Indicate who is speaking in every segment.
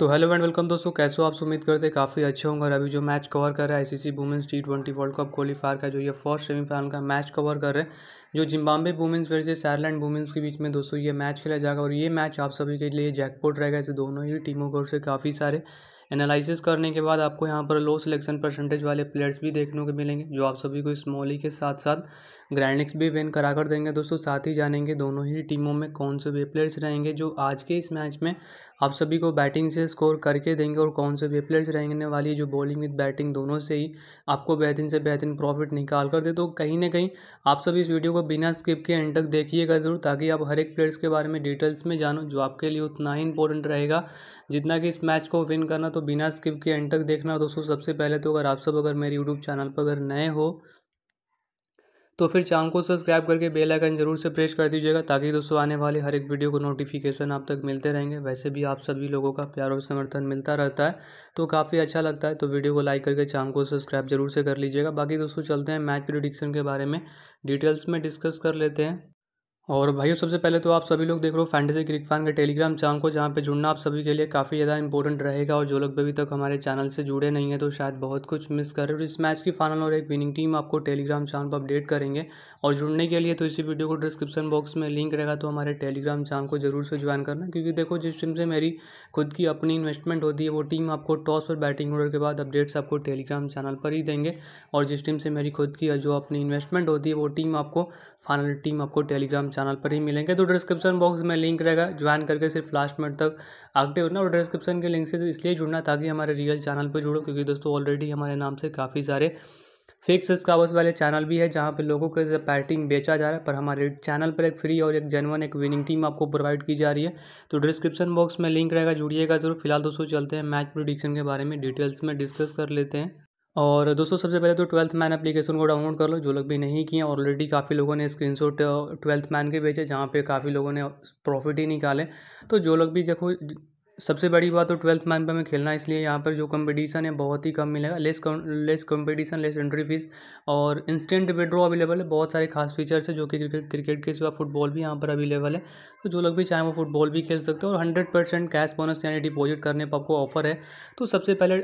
Speaker 1: तो hello and welcome दोस्तों कैसे हो आप उम्मीद करते हैं काफ़ी अच्छे होंगे और अभी जो मैच कवर कर रहा है ICC women's T twenty world cup qualifier का जो ये फर्स्ट सेमीफाइनल का मैच कवर कर रहे हैं जो Zimbabwe women's versus Ireland women's के बीच में दोस्तों ये मैच खेला जाएगा और ये मैच आप सभी के लिए जैकपोर्ट रहेगा इसे दोनों ही टीमों को से काफ़ी सारे एनालिसिस करने के बाद आपको यहाँ पर लो सिलेक्शन परसेंटेज वाले प्लेयर्स भी देखने को मिलेंगे जो आप सभी को स्मॉली के साथ साथ ग्रैंडिक्स भी विन करा कर देंगे दोस्तों साथ ही जानेंगे दोनों ही टीमों में कौन से वे प्लेयर्स रहेंगे जो आज के इस मैच में आप सभी को बैटिंग से स्कोर करके देंगे और कौन से वे प्लेयर्स रहेंगे वाली जो बॉलिंग विद बैटिंग दोनों से ही आपको बेहतरीन से बेहतरीन प्रॉफिट निकाल कर दे तो कहीं ना कहीं आप सभी इस वीडियो को बिना स्किप के एंड तक देखिएगा ज़रूर ताकि आप हर एक प्लेयर्स के बारे में डिटेल्स में जानो जो आपके लिए उतना ही इंपॉर्टेंट रहेगा जितना कि इस मैच को विन करना तो बिना स्किप के एंड तक देखना दोस्तों सबसे पहले तो अगर आप सब अगर मेरे यूट्यूब चैनल पर अगर नए हो तो फिर चैनल को सब्सक्राइब करके बेल आइकन जरूर से प्रेस कर दीजिएगा ताकि दोस्तों आने वाले हर एक वीडियो को नोटिफिकेशन आप तक मिलते रहेंगे वैसे भी आप सभी लोगों का प्यार और समर्थन मिलता रहता है तो काफ़ी अच्छा लगता है तो वीडियो को लाइक करके चैनल को सब्सक्राइब जरूर से कर लीजिएगा बाकी दोस्तों चलते हैं मैच प्रिडिक्शन के बारे में डिटेल्स में डिस्कस कर लेते हैं और भाइयों सबसे पहले तो आप सभी लोग देख रहे हो फैंटेसी क्रिक फैन के टेलीग्राम चैनल को जहाँ पे जुड़ना आप सभी के लिए काफ़ी ज़्यादा इंपॉर्टेंट रहेगा और जो लोग अभी तक हमारे चैनल से जुड़े नहीं हैं तो शायद बहुत कुछ मिस कर रहे हो इस मैच की फाइनल और एक विनिंग टीम आपको टेलीग्राम चैनल पर अपडेट करेंगे और जुड़ने के लिए तो इसी वीडियो को डिस्क्रिप्शन बॉक्स में लिंक रहेगा तो हमारे टेलीग्राम चैनल को जरूर से ज्वाइन करना क्योंकि देखो जिस टीम से मेरी खुद की अपनी इन्वेस्टमेंट होती है वो टीम आपको टॉस और बैटिंग ऑर्डर के बाद अपडेट्स आपको टेलीग्राम चैनल पर ही देंगे और जिस टीम से मेरी खुद की जो अपनी इन्वेस्टमेंट होती है वो टीम आपको फाइनल टीम आपको टेलीग्राम चैनल पर ही मिलेंगे तो डिस्क्रिप्शन बॉक्स में लिंक रहेगा ज्वाइन करके सिर्फ लास्ट मिनट तक एक्टिव होना और डिस्क्रिप्शन के लिंक से तो इसलिए जुड़ना ताकि हमारे रियल चैनल पर जुड़ो क्योंकि दोस्तों ऑलरेडी हमारे नाम से काफ़ी सारे फेक सब्सक्राइबर्स वाले चैनल भी है जहाँ पे लोगों को पैटिंग बेचा जा रहा है पर हमारे चैनल पर एक फ्री और एक जेनवन एक विनिंग टीम आपको प्रोवाइड की जा रही है तो डिस्क्रिप्शन बॉक्स में लिंक रहेगा जुड़िएगा जरूर फिलहाल दोस्तों चलते हैं मैच प्रोडिक्शन के बारे में डिटेल्स में डिस्कस कर लेते हैं और दोस्तों सबसे पहले तो ट्वेल्थ मैन एप्लीकेशन को डाउनलोड कर लो जो लोग भी नहीं किए ऑलरेडी काफ़ी लोगों ने स्क्रीनशॉट uh, ट्वेल्थ मैन के बेचे जहाँ पे काफ़ी लोगों ने प्रॉफिट ही निकाले तो जो लोग भी देखो सबसे बड़ी बात तो ट्वेल्थ मैन पर हमें खेलना इसलिए यहाँ पर जो कंपटीशन है बहुत ही कम मिलेगा लेस कम, less competition less entry fees और इंस्टेंट विड्रो अवेलेबल है बहुत सारे खास फीचर्स है जो कि क्रिकेट क्रिकेट के सिवा फुटबॉल भी यहाँ पर अवेलेबल है तो जो लोग भी चाहें वो फुटबॉल भी खेल सकते हैं और हंड्रेड परसेंट कैश बोनस यानी डिपॉजिट करने पर आपको ऑफर है तो सबसे पहले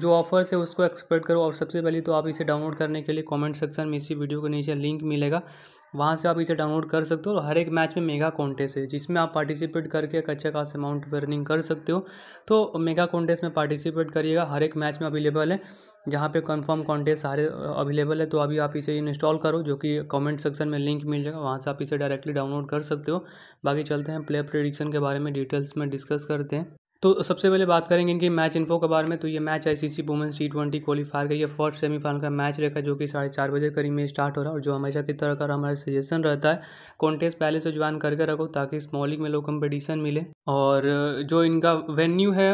Speaker 1: जो ऑफर्स है उसको एक्सपेक्ट करो और सबसे पहले तो आप इसे डाउनलोड करने के लिए कॉमेंट सेक्शन में इसी वीडियो के नीचे लिंक मिलेगा वहाँ से आप इसे डाउनलोड कर सकते हो और हर एक मैच में मेगा कॉन्टेस्ट है जिसमें आप पार्टिसिपेट करके एक अच्छा खास अमाउंट अर्निंग कर सकते हो तो मेगा कॉन्टेस्ट में पार्टिसिपेट करिएगा हर एक मैच में अवेलेबल है जहाँ पे कंफर्म कॉन्टेस्ट सारे अवेलेबल है तो अभी आप इसे इंस्टॉल करो जो कि कमेंट सेक्शन में लिंक मिल जाएगा वहाँ से आप इसे डायरेक्टली डाउनलोड कर सकते हो बाकी चलते हैं प्ले प्रिडिक्शन के बारे में डिटेल्स में डिस्कस करते हैं तो सबसे पहले बात करेंगे इनकी मैच इन्फो के बारे में तो ये match I C C women's T twenty qualifier का ये फर्स्ट सेमीफाइनल का मैच रहेगा जो कि साढ़े चार बजे करीब में स्टार्ट हो रहा है और जो हमेशा की तरह का हमारा सजेशन रहता है कॉन्टेस्ट पहले से ज्वाइन करके रखो ताकि स्मॉलिंग में लोग कंपटीशन मिले और जो इनका वेन्यू है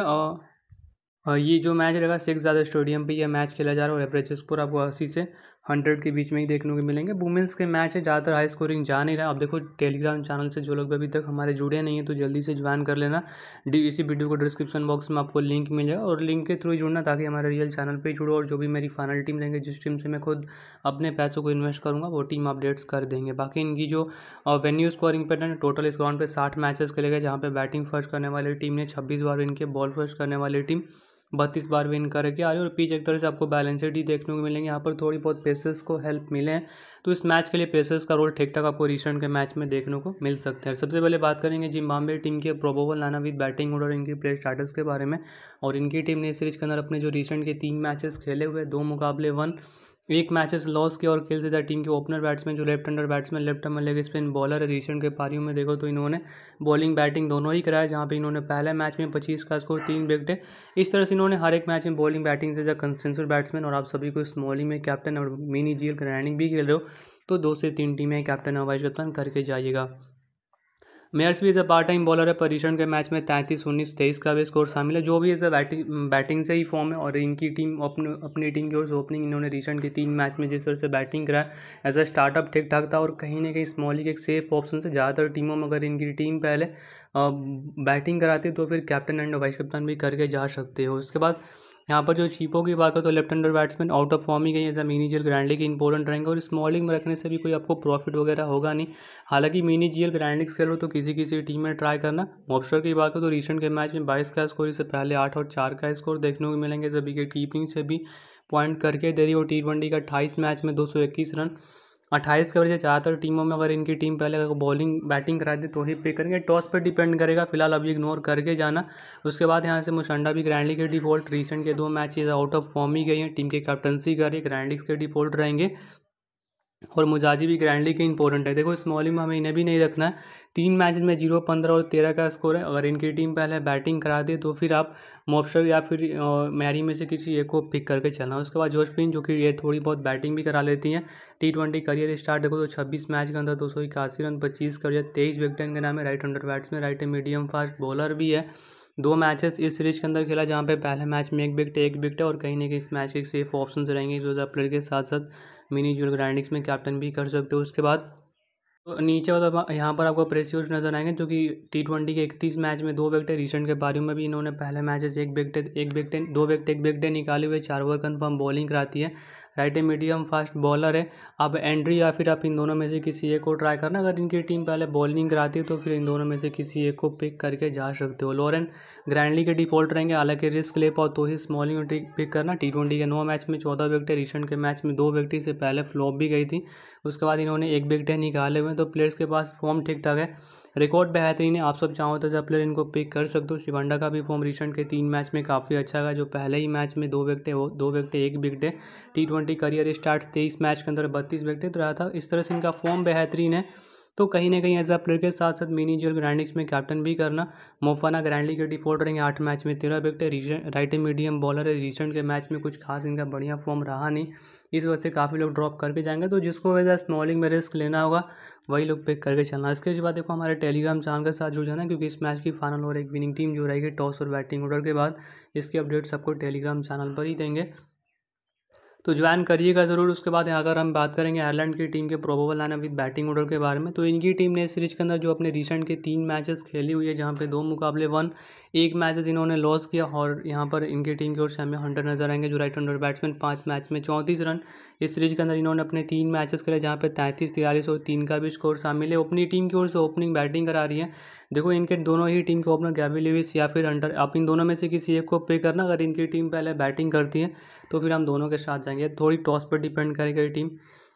Speaker 1: ये जो मैच रहेगा सिक्स ज़्यादा स्टेडियम पे ये मैच खेला जा रहा है और एवरेजेस आपको अस्सी से हंड्रेड के बीच में ही देखने को मिलेंगे वुमेंस के मैच है ज़्यादातर हाई स्कोरिंग जा नहीं रहा अब देखो टेलीग्राम चैनल से जो लोग अभी तक हमारे जुड़े नहीं है तो जल्दी से ज्वाइन कर लेना डी इसी वीडियो को डिस्क्रिप्शन बॉक्स में आपको लिंक मिल जाएगा और लिंक के थ्रू ही जुड़ना ताकि हमारे रियल चैनल पर जुड़ो और जो भी मेरी फाइनल टीम लेंगे जिस टीम से मैं खुद अपने पैसों को इन्वेस्ट करूँगा वो टीम अपडेट्स कर देंगे बाकी इनकी जो वेन्यू स्कोरिंग पैटर्न टोटल इस ग्राउंड पर साठ मैचेस खेले गए जहाँ पर बैटिंग फर्स्ट करने वाली टीम ने छब्बीस बार इनके बॉल फर्स्ट करने वाली टीम बत्तीस बार विन करके आ रही और पीच एक तरह से आपको बैलेंसेड ही देखने को मिलेंगे यहाँ पर थोड़ी बहुत पेसर्स को हेल्प मिले हैं तो इस मैच के लिए पेसर्स का रोल ठीक ठाक आपको रिसेंट के मैच में देखने को मिल सकते हैं सबसे पहले बात करेंगे जिम्बाब्वे टीम के probable line with batting order इनकी प्लेयर स्टार्टर्स के बारे में और इनकी टीम ने सीरीज के अंदर अपने जो रिसेंट के तीन मैचेस खेले हुए दो मुकाबले वन एक मैचेस लॉस किया और खेल से ज़्यादा टीम के ओपनर बैट्समैन जो left hander batsman left hand leg spin bowler है रिसेंट के पारियों में देखो तो इन्होंने बॉलिंग बैटिंग दोनों ही कराया जहाँ पे इन्होंने पहले मैच में पच्चीस का स्कोर तीन विकेट है इस तरह से इन्होंने हर एक मैच में बॉलिंग बैटिंग से ज़्यादा कंसेंसर बैट्समैन और आप सभी को स्मॉलिंग में कैप्टन और मिनी जील रैनिंग भी खेल रहे हो तो दो से तीन टीमें कैप्टन और वाइस कप्तान करके जाइएगा मेयर्स भी as a part time bowler है परिषण के मैच में तैंतीस उन्नीस तेईस का भी स्कोर शामिल है जो भी एज अ बैटिंग बैटिंग से ही फॉर्म है और इनकी टीम अपने अपनी टीम की ओर से ओपनिंग इन्होंने रिसेंट के तीन मैच में जिस तरह से बैटिंग करा एज अ स्टार्टअप ठीक ठाक था और कहीं ना कहीं स्मॉलिंग एक सेफ ऑप्शन से ज़्यादातर टीमों में अगर इनकी टीम पहले बैटिंग कराती तो फिर कैप्टन एंड वाइस कैप्टन भी करके जा सकते हो उसके बाद यहाँ पर जो छीपों की बात करें तो left hander batsman out of form ही गई ऐसा मिनी जियल ग्रैंडली की इंपॉर्टेंट रहेंगे और स्मॉलिंग में रखने से भी कोई आपको प्रॉफिट वगैरह होगा नहीं हालांकि मिनी जियल ग्रैंडिक्स खेलो तो किसी किसी टीम में ट्राई करना मॉबस्टर की बात करो तो रिसेंट के मैच में बाईस का स्कोर इससे पहले आठ और चार का स्कोर देखने को मिलेंगे जब विकेट कीपिंग से भी पॉइंट करके दे रही और टी ट्वेंटी का अट्ठाईस मैच में दो सौ इक्कीस रन अट्ठाईस के बजे ज़्यादातर टीमों में अगर इनकी टीम पहले अगर बॉलिंग बैटिंग करा दे तो ही पे करेंगे टॉस पे डिपेंड करेगा फिलहाल अभी इग्नोर करके जाना उसके बाद यहाँ से मुशंडा भी ग्रैंडली के डिफॉल्ट रिसेंट के दो मैचेज आउट ऑफ फॉर्म ही गई हैं टीम के कैप्टनसी है ग्रैंडिक्स के डिफॉल्ट रहेंगे और मुजाजी भी ग्रैंडली के इंपॉर्टेंट है देखो स्मॉलिंग में हमें इन्हें भी नहीं रखना है तीन मैच में जीरो पंद्रह और तेरह का स्कोर है अगर इनकी टीम पहले बैटिंग करा दे तो फिर आप मॉपस्टर या फिर मैरी में से किसी एक को पिक करके चलना उसके बाद जोशपिन जो कि ये थोड़ी बहुत बैटिंग भी करा लेती हैं टी ट्वेंटी करियर स्टार्ट देखो तो छब्बीस मैच के अंदर दो सौ इक्यासी रन पच्चीस करियर तेईस विकटन के नाम है right hander batsman right medium fast bowler भी है दो मैचेस इस सीरीज़ के अंदर खेला जहाँ पे पहले मैच में एक विकट एक विकट और कहीं ना कहीं इस मैच के सेफ ऑप्शन रहेंगे जो प्लेयर के साथ साथ मिनी जूल ग्राइंडिंग्स में कैप्टन भी कर सकते हो उसके बाद तो नीचे और तो यहाँ पर आपको प्रेसियोज नजर आएंगे जो कि टी ट्वेंटी के इकतीस मैच में दो विकटे रिसेंट के बारे में भी इन्होंने पहले मैचेस एक विकटे एक विकटे दो विकटे एक विकटे निकाले हुए चार ओवर कन्फर्म बॉलिंग कराती है ए मीडियम फास्ट बॉलर है आप एंड्री या फिर आप इन दोनों में से किसी एक को ट्राई करना अगर इनकी टीम पहले बॉलिंग कराती है तो फिर इन दोनों में से किसी एक को पिक करके जा सकते हो लॉरेन ग्रैंडली के डिफॉल्ट रहेंगे हालांकि रिस्क ले पाओ तो ही स्मॉलिंग पिक करना टी ट्वेंटी के नौ मैच में चौदह विकेट रिसेंट के मैच में दो विकेट से पहले फ्लॉप भी गई थी उसके बाद इन्होंने एक विकेटें निकाले हुए तो प्लेयर्स के पास फॉर्म ठीक ठाक है रिकॉर्ड बेहतरीन है आप सब चाहो तो जब प्लेयर इनको पिक कर सकते हो शिवंडा का भी फॉर्म रिसेंट के तीन मैच में काफ़ी अच्छा है जो पहले ही मैच में दो विकटे हो दो विकटे एक है टी ट्वेंटी करियर स्टार्ट तेईस मैच के अंदर बत्तीस विकटे तो रहा था इस तरह से इनका फॉर्म बेहतरीन है तो कहीं ना कहीं एज अ प्लेयर के साथ साथ मिनी जोल ग्रैंडिक्स में कैप्टन भी करना मोफाना ग्रैंडली के डिफॉल्ट रहेंगे आठ मैच में तेरह विकेट राइट मीडियम बॉलर है रिसेंट के मैच में कुछ खास इनका बढ़िया फॉर्म रहा नहीं इस वजह से काफ़ी लोग ड्रॉप करके जाएंगे तो जिसको वजह स्मॉलिंग में रिस्क लेना होगा वही लोग पिक करके चलना इसके बाद देखो हमारे टेलीग्राम चैनल के साथ जुड़ जाना क्योंकि इस मैच की फाइनल और एक विनिंग टीम जो रहेगी टॉस और बैटिंग ऑर्डर के बाद इसकी अपडेट सबको टेलीग्राम चैनल पर ही देंगे तो ज्वाइन करिएगा ज़रूर उसके बाद अगर हम बात करेंगे आयरलैंड की टीम के probable line with batting order के बारे में तो इनकी टीम ने इस सीरीज के अंदर जो अपने रिसेंट के तीन मैचेस खेली हुई है जहाँ पे दो मुकाबले वन एक मैचेस इन्होंने लॉस किया और यहाँ पर इनकी टीम की ओर से हमें हंटर नजर आएंगे जो राइट हंडर बैट्समैन पाँच मैच में चौंतीस रन इस सीरीज के अंदर इन्होंने अपने तीन मैचेस खेले जहाँ पे तैंतीस तिरालीस और तीन का भी स्कोर शामिल है अपनी टीम की ओर से ओपनिंग बैटिंग करा रही है देखो इनके दोनों ही टीम के ओपनर गैबी लिविस या फिर अंडर आप इन दोनों में से किसी एक को पे करना अगर इनकी टीम पहले बैटिंग करती है तो फिर हम दोनों के साथ जाएंगे थोड़ी टॉस पर डिपेंड करेगी टीम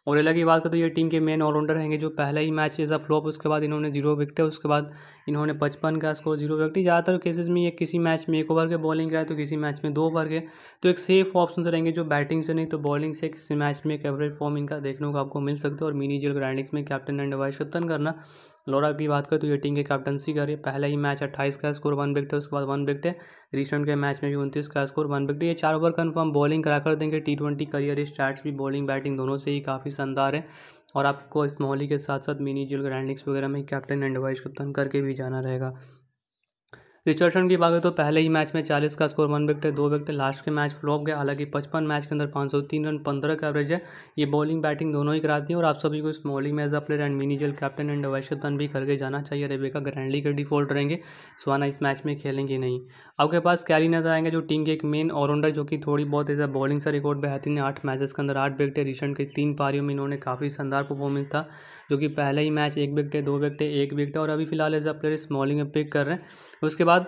Speaker 1: और अलग की बात करें तो ये टीम के मेन ऑलराउंडर रहेंगे जो पहले ही मैच अ फ्लॉप उसके बाद इन्होंने जीरो विकेट है उसके बाद इन्होंने पचपन का स्कोर जीरो विकेट ज़्यादातर केसेस में ये किसी मैच में एक ओवर के बॉलिंग कराए तो किसी मैच में दो ओवर के तो एक सेफ ऑप्शन से रहेंगे जो बैटिंग से नहीं तो बॉलिंग से किसी मैच में एक एवरेज फॉर्म इनका देखने को आपको मिल सकता है और मिनी जेल ग्राइंडिंग्स में कैप्टन एंड वाइस कप्तन करना लोरा की बात करें तो ये टीम की कैप्टनसी करी पहले ही मैच अट्ठाईस का स्कोर वन विकेट है उसके बाद वन विकेट है रिसेंट के मैच में भी उनतीस का स्कोर वन विकेट ये चार ओवर कन्फर्म बॉलिंग करा कर देंगे टी ट्वेंटी करियर स्टार्ट भी बॉलिंग बैटिंग दोनों से ही काफ़ी शानदार है और आपको इस मोहली के साथ साथ मिनी जुल रैंडिंग्स वगैरह में कैप्टन एंड वाइस कप्तान करके भी जाना रहेगा रिचर्डसन की बात तो पहले ही मैच में चालीस का स्कोर वन विकेट है दो विकेट लास्ट के मैच फ्लॉप गया हालांकि पचपन मैच के अंदर पाँच सौ तीन रन पंद्रह का एवरेज है ये बॉलिंग बैटिंग दोनों ही कराती है और आप सभी को इस बॉलिंग में एज अ प्लेयर एंड मीनीजल कैप्टन एंड वैश्य भी करके जाना चाहिए रेबेका ग्रैंडली के डिफॉल्ट रहेंगे सुहाना इस मैच में खेलेंगे नहीं आपके पास कैली नजर आएंगे जो टीम के एक मेन ऑलराउंडर जो कि थोड़ी बहुत एज अ बॉलिंग से रिकॉर्ड बेहतरीन है आठ मैचेस के अंदर आठ विकेट रिसेंट के तीन पारियों में इन्होंने काफ़ी शानदार परफॉर्मेंस था जो कि पहले ही मैच एक विकेट दो विकेट एक विकेट और अभी फिलहाल एज अ प्लेयर इस बॉलिंग में पिक कर रहे हैं उसके बाद बाद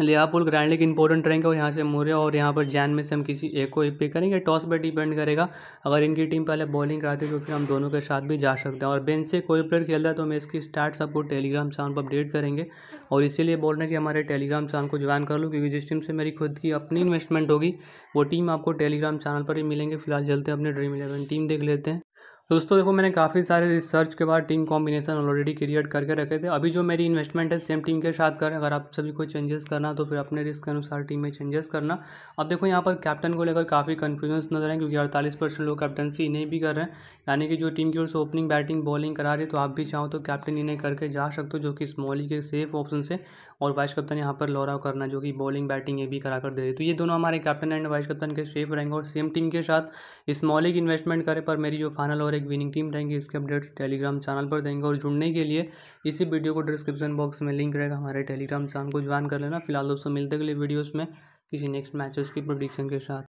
Speaker 1: लियापुल ग्रैंड लीग इंपॉर्टेंट रहेंगे और यहाँ से मोरिया और यहाँ पर जैन में से हम किसी एक को ही पिक करेंगे टॉस पर डिपेंड करेगा अगर इनकी टीम पहले बॉलिंग कराती है तो फिर हम दोनों के साथ भी जा सकते हैं और बेंच से कोई प्लेयर खेलता है तो हम इसकी स्टार्ट सबको टेलीग्राम चैनल पर अपडेट करेंगे और इसीलिए बोल रहे हैं कि हमारे टेलीग्राम चैनल को ज्वाइन कर लूँ क्योंकि जिस टीम से मेरी खुद की अपनी इन्वेस्टमेंट होगी वो टीम आपको टेलीग्राम चैनल पर ही मिलेंगे फिलहाल चलते हैं अपने ड्रीम इलेवन टीम देख लेते हैं दोस्तों देखो मैंने काफ़ी सारे रिसर्च के बाद टीम कॉम्बिनेशन ऑलरेडी क्रिएट करके रखे थे अभी जो मेरी इन्वेस्टमेंट है सेम टीम के साथ करें अगर आप सभी को चेंजेस करना तो फिर अपने रिस्क के अनुसार टीम में चेंजेस करना अब देखो यहाँ पर कैप्टन को लेकर काफ़ी कन्फ्यूजन्स नजर आए क्योंकि अड़तालीस परसेंट लोग कैप्टनसी इन्हें भी कर रहे हैं यानी कि जो टीम की ओर से ओपनिंग बैटिंग बॉलिंग करा रही है तो आप भी चाहो तो कैप्टन इन्हें करके जा सकते हो जो कि स्मॉली के सेफ ऑप्शन से और वाइस कप्तान यहाँ पर लौराव करना जो कि बॉलिंग बैटिंग ये भी करा कर दे रही तो ये दोनों हमारे कैप्टन एंड वाइस कप्तान के सेफ रहेंगे और सेम टीम के साथ स्मॉल एक इन्वेस्टमेंट करें पर मेरी जो फाइनल और एक विनिंग टीम रहेंगी इसके अपडेट्स टेलीग्राम चैनल पर देंगे और जुड़ने के लिए इसी वीडियो को डिस्क्रिप्शन बॉक्स में लिंक रहेगा हमारे टेलीग्राम चैनल को ज्वाइन कर लेना फिलहाल दोस्तों मिलते अगले वीडियोज़ में किसी नेक्स्ट मैचेस की प्रोडिक्शन के साथ